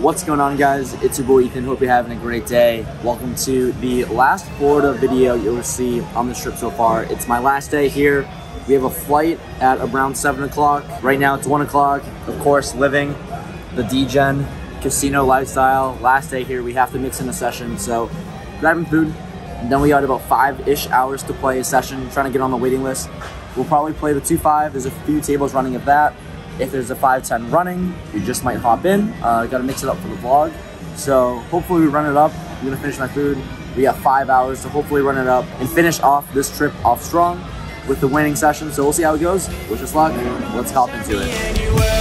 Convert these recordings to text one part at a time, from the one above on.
What's going on, guys? It's your boy Ethan. Hope you're having a great day. Welcome to the last Florida video you'll see on this trip so far. It's my last day here. We have a flight at around 7 o'clock. Right now it's 1 o'clock. Of course, living the D-Gen casino lifestyle. Last day here, we have to mix in a session. So, grabbing food. And then we got about five ish hours to play a session, trying to get on the waiting list. We'll probably play the 2 5. There's a few tables running at that. If there's a 510 running, you just might hop in. Uh, gotta mix it up for the vlog. So hopefully we run it up. I'm gonna finish my food. We got five hours to hopefully run it up and finish off this trip off strong with the winning session. So we'll see how it goes. Wish us luck. Let's hop into it.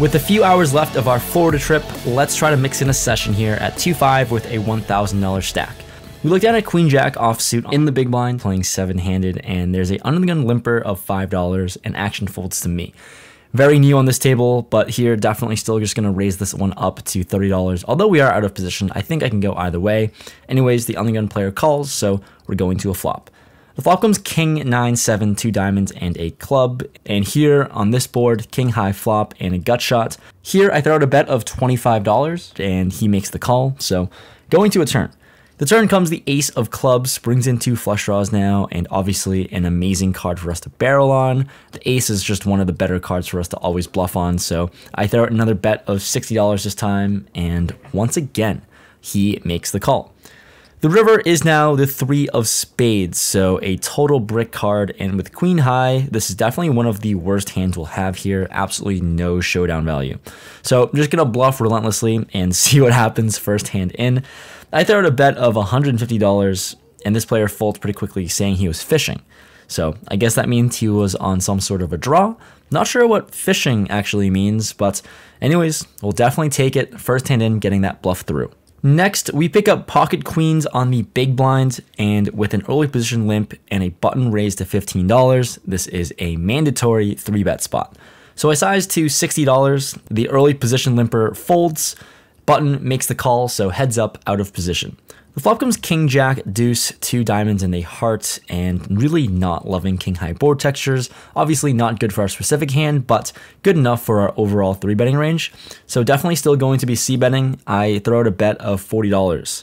With a few hours left of our Florida trip, let's try to mix in a session here at 2-5 with a $1,000 stack. We look down at Queen Jack offsuit in the big blind, playing seven-handed, and there's a under-the-gun limper of $5, and action folds to me. Very new on this table, but here definitely still just gonna raise this one up to $30. Although we are out of position, I think I can go either way. Anyways, the under-gun player calls, so we're going to a flop. The flop king, nine, seven, two diamonds, and a club. And here on this board, king high flop and a gut shot. Here I throw out a bet of $25 and he makes the call. So going to a turn. The turn comes the ace of clubs, brings in two flush draws now, and obviously an amazing card for us to barrel on. The ace is just one of the better cards for us to always bluff on, so I throw out another bet of $60 this time, and once again, he makes the call. The river is now the three of spades, so a total brick card. And with queen high, this is definitely one of the worst hands we'll have here. Absolutely no showdown value. So I'm just going to bluff relentlessly and see what happens first hand in. I throw out a bet of $150, and this player folds pretty quickly saying he was fishing. So I guess that means he was on some sort of a draw. Not sure what fishing actually means, but anyways, we'll definitely take it first hand in getting that bluff through. Next, we pick up pocket queens on the big blinds and with an early position limp and a button raised to $15, this is a mandatory three bet spot. So I size to $60. The early position limper folds, button makes the call, so heads up out of position. The flop comes king jack, deuce, two diamonds and a heart, and really not loving king high board textures. Obviously not good for our specific hand, but good enough for our overall 3 betting range. So definitely still going to be c betting. I throw out a bet of $40.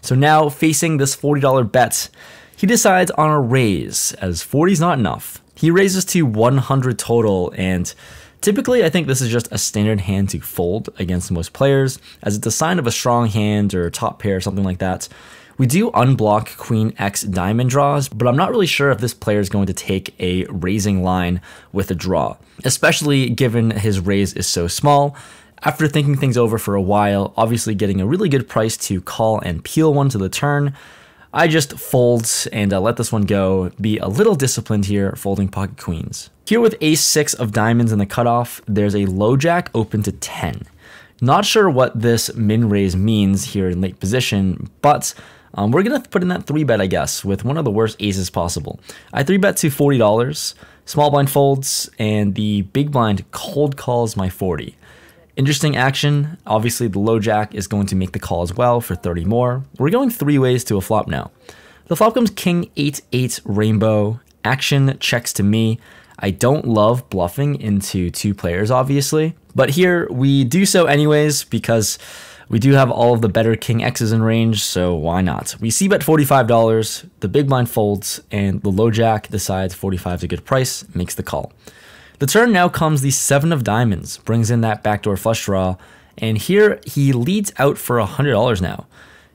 So now facing this $40 bet, he decides on a raise, as 40 is not enough. He raises to 100 total, and Typically, I think this is just a standard hand to fold against most players, as it's a sign of a strong hand or top pair or something like that. We do unblock queen x diamond draws, but I'm not really sure if this player is going to take a raising line with a draw, especially given his raise is so small. After thinking things over for a while, obviously getting a really good price to call and peel one to the turn, I just fold and uh, let this one go, be a little disciplined here, folding pocket queens. Here with ace six of diamonds in the cutoff, there's a low jack open to 10. Not sure what this min raise means here in late position, but um, we're gonna put in that three bet, I guess, with one of the worst aces possible. I three bet to forty dollars. Small blind folds, and the big blind cold calls my forty. Interesting action. Obviously, the low jack is going to make the call as well for thirty more. We're going three ways to a flop now. The flop comes king eight eight rainbow. Action checks to me. I don't love bluffing into two players, obviously, but here we do so anyways because we do have all of the better King X's in range, so why not? We see bet $45, the big blind folds, and the low jack decides 45 is a good price, makes the call. The turn now comes the seven of diamonds, brings in that backdoor flush draw, and here he leads out for $100 now.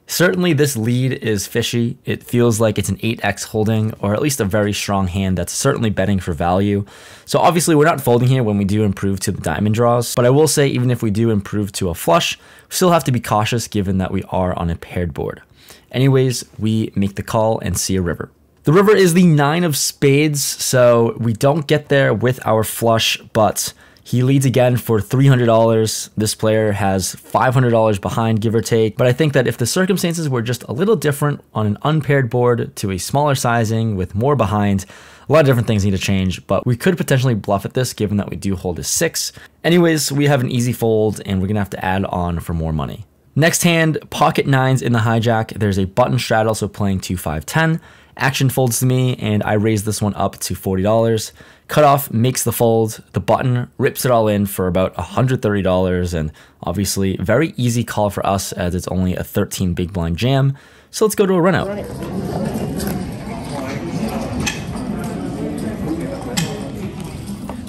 Certainly, this lead is fishy. It feels like it's an 8x holding, or at least a very strong hand that's certainly betting for value. So obviously, we're not folding here when we do improve to the diamond draws, but I will say even if we do improve to a flush, we still have to be cautious given that we are on a paired board. Anyways, we make the call and see a river. The river is the nine of spades, so we don't get there with our flush, but he leads again for $300. This player has $500 behind, give or take. But I think that if the circumstances were just a little different on an unpaired board to a smaller sizing with more behind, a lot of different things need to change, but we could potentially bluff at this given that we do hold a six. Anyways, we have an easy fold and we're gonna have to add on for more money. Next hand, pocket nines in the hijack. There's a button straddle, so playing two, five, 10. Action folds to me, and I raise this one up to $40. Cutoff makes the fold, the button rips it all in for about $130, and obviously, very easy call for us as it's only a 13 big blind jam. So let's go to a runout.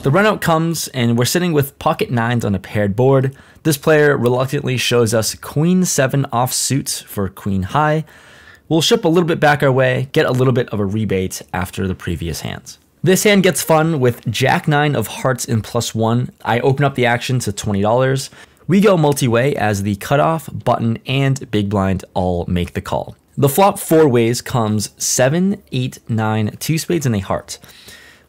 The runout comes, and we're sitting with pocket nines on a paired board. This player reluctantly shows us queen seven off suits for queen high. We'll ship a little bit back our way, get a little bit of a rebate after the previous hands. This hand gets fun with Jack 9 of Hearts in plus 1. I open up the action to $20. We go multi-way as the cutoff, button, and big blind all make the call. The flop four ways comes seven, eight, nine, two spades, and a heart.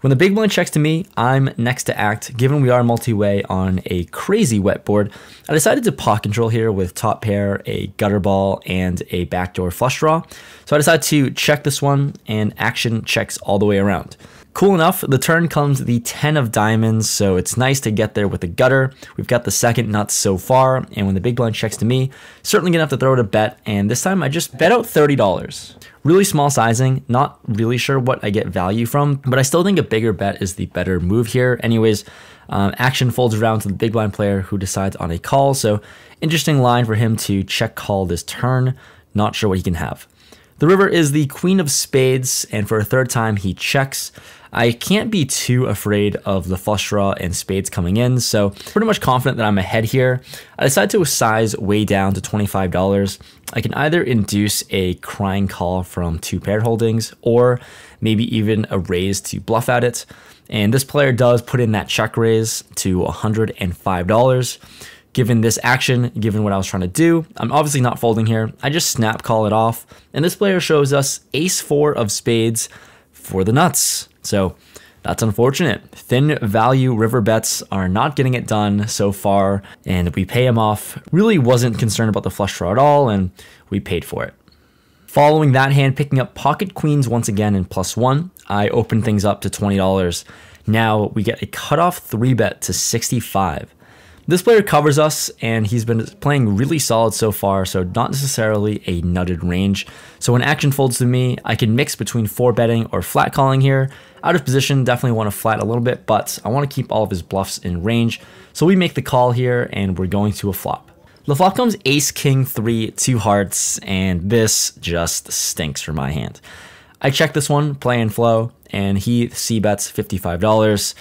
When the big blind checks to me, I'm next to act. Given we are multi-way on a crazy wet board, I decided to pot control here with top pair, a gutter ball, and a backdoor flush draw. So I decided to check this one, and action checks all the way around. Cool enough, the turn comes the 10 of diamonds, so it's nice to get there with the gutter. We've got the second nut so far, and when the big blind checks to me, certainly gonna have to throw it a bet, and this time I just bet out $30. Really small sizing, not really sure what I get value from, but I still think a bigger bet is the better move here. Anyways, um, action folds around to the big blind player who decides on a call, so interesting line for him to check call this turn. Not sure what he can have. The river is the queen of spades, and for a third time he checks. I can't be too afraid of the flush draw and spades coming in, so pretty much confident that I'm ahead here. I decide to size way down to $25. I can either induce a crying call from two pair holdings or maybe even a raise to bluff at it. And this player does put in that check raise to $105. Given this action, given what I was trying to do, I'm obviously not folding here. I just snap call it off. And this player shows us ace four of spades for the nuts. So that's unfortunate. Thin value river bets are not getting it done so far, and we pay him off. Really wasn't concerned about the flush draw at all, and we paid for it. Following that hand, picking up pocket queens once again in plus one, I open things up to $20. Now we get a cutoff three bet to 65. This player covers us, and he's been playing really solid so far, so not necessarily a nutted range. So when action folds to me, I can mix between 4-betting or flat calling here. Out of position, definitely want to flat a little bit, but I want to keep all of his bluffs in range. So we make the call here, and we're going to a flop. The flop comes ace, king, three, two hearts, and this just stinks for my hand. I check this one, play and flow, and he c bets $55.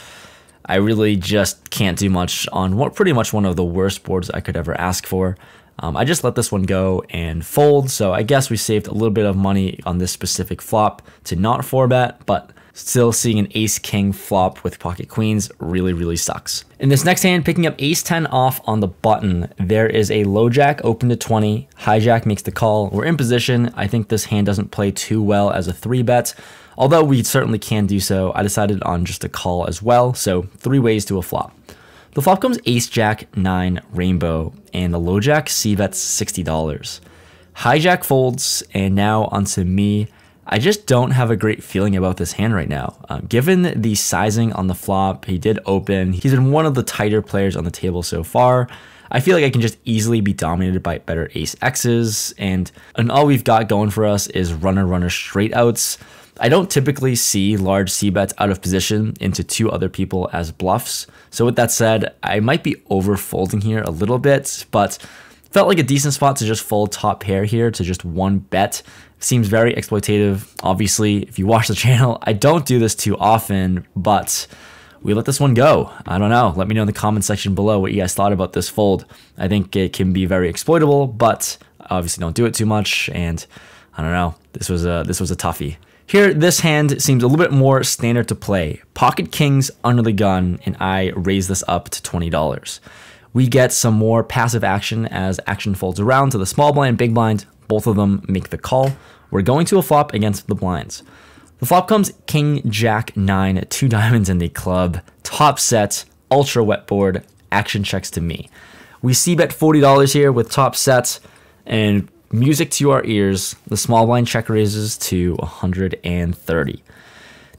I really just can't do much on what pretty much one of the worst boards I could ever ask for. Um, I just let this one go and fold, so I guess we saved a little bit of money on this specific flop to not 4-bet, but Still seeing an ace king flop with pocket queens really, really sucks. In this next hand, picking up ace 10 off on the button, there is a low jack open to 20. Hijack makes the call. We're in position. I think this hand doesn't play too well as a three bet. Although we certainly can do so, I decided on just a call as well. So three ways to a flop. The flop comes ace jack nine rainbow and the low jack c bets $60. Hijack folds and now onto me I just don't have a great feeling about this hand right now. Um, given the sizing on the flop, he did open. He's been one of the tighter players on the table so far. I feel like I can just easily be dominated by better ace X's and, and all we've got going for us is runner runner straight outs. I don't typically see large C bets out of position into two other people as bluffs. So with that said, I might be over folding here a little bit, but felt like a decent spot to just fold top pair here to just one bet seems very exploitative. Obviously, if you watch the channel, I don't do this too often, but we let this one go. I don't know. Let me know in the comment section below what you guys thought about this fold. I think it can be very exploitable, but obviously don't do it too much. And I don't know. This was a this was a toughie. Here, this hand seems a little bit more standard to play. Pocket kings under the gun, and I raise this up to $20. We get some more passive action as action folds around to the small blind, big blind, both of them make the call. We're going to a flop against the blinds. The flop comes King Jack 9, two diamonds in the club, top set, ultra wet board, action checks to me. We see bet $40 here with top set and music to our ears. The small blind check raises to 130.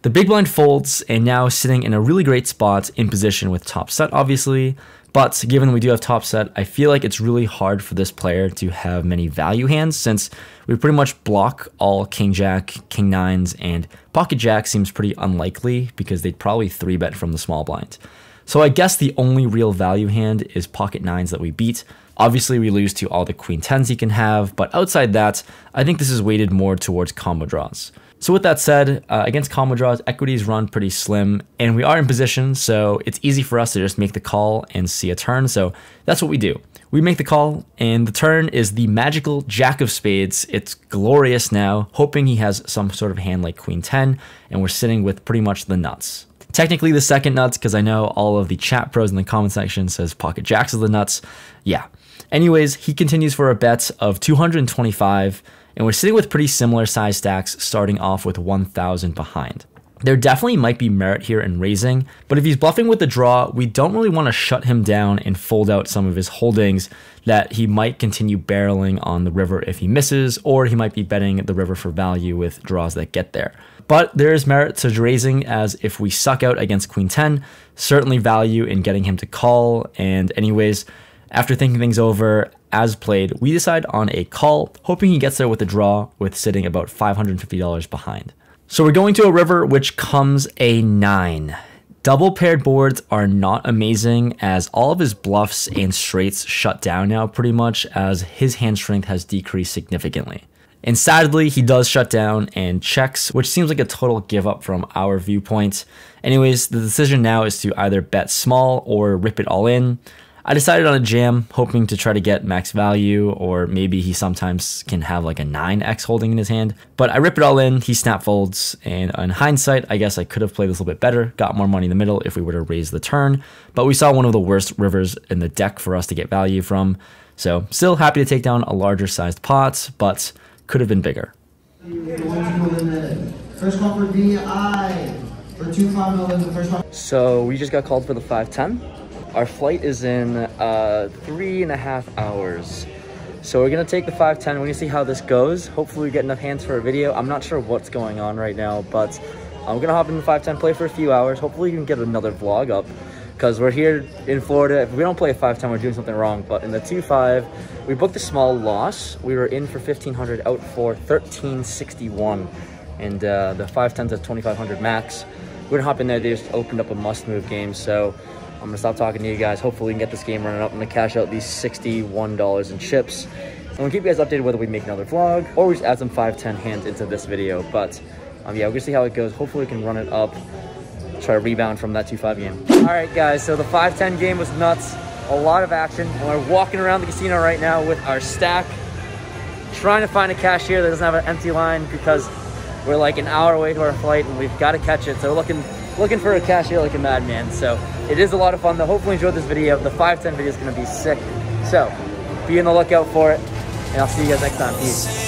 The big blind folds and now sitting in a really great spot in position with top set, obviously. But given we do have top set, I feel like it's really hard for this player to have many value hands since we pretty much block all king jack, king nines, and pocket jack seems pretty unlikely because they'd probably three bet from the small blind. So I guess the only real value hand is pocket nines that we beat. Obviously we lose to all the queen tens he can have, but outside that, I think this is weighted more towards combo draws. So with that said, uh, against common draws, equities run pretty slim, and we are in position, so it's easy for us to just make the call and see a turn. So that's what we do. We make the call, and the turn is the magical Jack of Spades. It's glorious now, hoping he has some sort of hand like Queen 10, and we're sitting with pretty much the nuts. Technically the second nuts, because I know all of the chat pros in the comment section says pocket jacks are the nuts. Yeah. Anyways, he continues for a bet of 225 and we're sitting with pretty similar size stacks starting off with 1,000 behind. There definitely might be merit here in raising, but if he's bluffing with the draw, we don't really want to shut him down and fold out some of his holdings that he might continue barreling on the river if he misses, or he might be betting the river for value with draws that get there. But there is merit to raising as if we suck out against queen 10, certainly value in getting him to call, and anyways, after thinking things over, as played, we decide on a call, hoping he gets there with a draw with sitting about $550 behind. So we're going to a river which comes a 9. Double paired boards are not amazing as all of his bluffs and straights shut down now pretty much as his hand strength has decreased significantly. And sadly, he does shut down and checks, which seems like a total give up from our viewpoint. Anyways, the decision now is to either bet small or rip it all in. I decided on a jam, hoping to try to get max value, or maybe he sometimes can have like a 9x holding in his hand. But I rip it all in, he snap folds, and in hindsight, I guess I could have played this a little bit better, got more money in the middle if we were to raise the turn, but we saw one of the worst rivers in the deck for us to get value from. So still happy to take down a larger sized pot, but could have been bigger. First for 2 5 the first So we just got called for the 510. Our flight is in uh, three and a half hours. So we're gonna take the 510, we're gonna see how this goes. Hopefully we get enough hands for a video. I'm not sure what's going on right now, but I'm gonna hop in the 510, play for a few hours. Hopefully we can get another vlog up because we're here in Florida. If we don't play a 510, we're doing something wrong. But in the 2-5, we booked a small loss. We were in for 1500 out for 1361. And uh, the 510's at 2500 max. We're gonna hop in there, they just opened up a must move game. So I'm going to stop talking to you guys. Hopefully we can get this game running up. I'm going to cash out these $61 in chips. I'm going to keep you guys updated whether we make another vlog or we just add some 510 hands into this video. But um, yeah, we're going to see how it goes. Hopefully we can run it up. Try to rebound from that 2-5 game. All right, guys. So the 510 game was nuts. A lot of action. And we're walking around the casino right now with our stack. Trying to find a cashier that doesn't have an empty line because we're like an hour away to our flight and we've got to catch it. So we're looking looking for a cashier like a madman. So it is a lot of fun. Though. Hopefully enjoyed this video. The 510 video is going to be sick. So be on the lookout for it. And I'll see you guys next time. Peace.